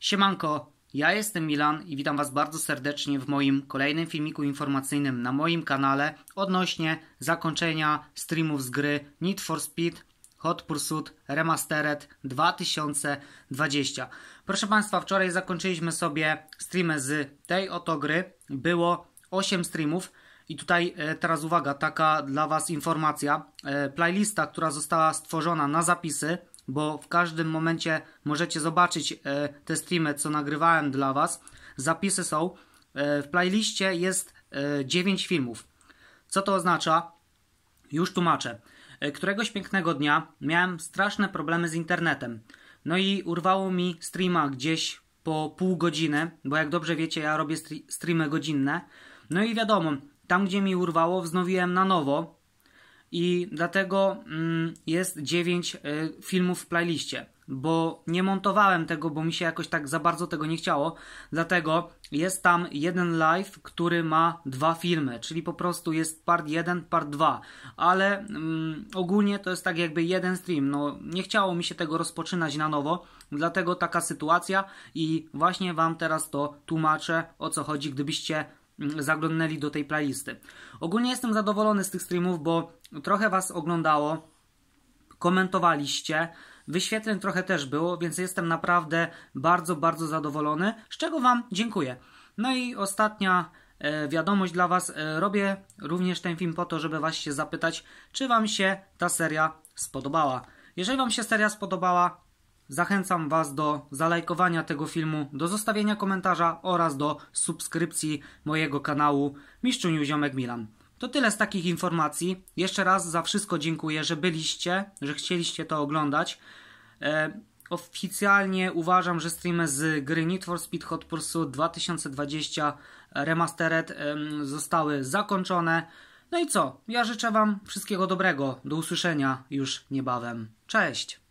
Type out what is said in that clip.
Siemanko, ja jestem Milan i witam Was bardzo serdecznie w moim kolejnym filmiku informacyjnym na moim kanale odnośnie zakończenia streamów z gry Need for Speed Hot Pursuit Remastered 2020. Proszę Państwa, wczoraj zakończyliśmy sobie streamy z tej oto gry. Było 8 streamów. I tutaj e, teraz uwaga, taka dla Was informacja. E, playlista, która została stworzona na zapisy, bo w każdym momencie możecie zobaczyć e, te streamy, co nagrywałem dla Was. Zapisy są. E, w playliście jest 9 e, filmów. Co to oznacza? Już tłumaczę. Któregoś pięknego dnia miałem straszne problemy z internetem. No i urwało mi streama gdzieś po pół godziny, bo jak dobrze wiecie, ja robię streamy godzinne. No i wiadomo, tam gdzie mi urwało, wznowiłem na nowo i dlatego mm, jest 9 y, filmów w playliście, bo nie montowałem tego, bo mi się jakoś tak za bardzo tego nie chciało, dlatego jest tam jeden live, który ma dwa filmy, czyli po prostu jest part 1, part 2, ale mm, ogólnie to jest tak jakby jeden stream, no nie chciało mi się tego rozpoczynać na nowo, dlatego taka sytuacja i właśnie Wam teraz to tłumaczę o co chodzi, gdybyście Mm, zaglądnęli do tej playlisty. Ogólnie jestem zadowolony z tych streamów, bo trochę Was oglądało, komentowaliście, wyświetleń trochę też było, więc jestem naprawdę bardzo, bardzo zadowolony, z czego Wam dziękuję. No i ostatnia e, wiadomość dla Was. E, robię również ten film po to, żeby Was się zapytać, czy Wam się ta seria spodobała. Jeżeli Wam się seria spodobała, Zachęcam Was do zalajkowania tego filmu, do zostawienia komentarza oraz do subskrypcji mojego kanału Mistrzu Ziomek Milan. To tyle z takich informacji. Jeszcze raz za wszystko dziękuję, że byliście, że chcieliście to oglądać. E, oficjalnie uważam, że streamy z gry Need for Speed Hot Pursuit 2020 Remastered e, zostały zakończone. No i co? Ja życzę Wam wszystkiego dobrego. Do usłyszenia już niebawem. Cześć!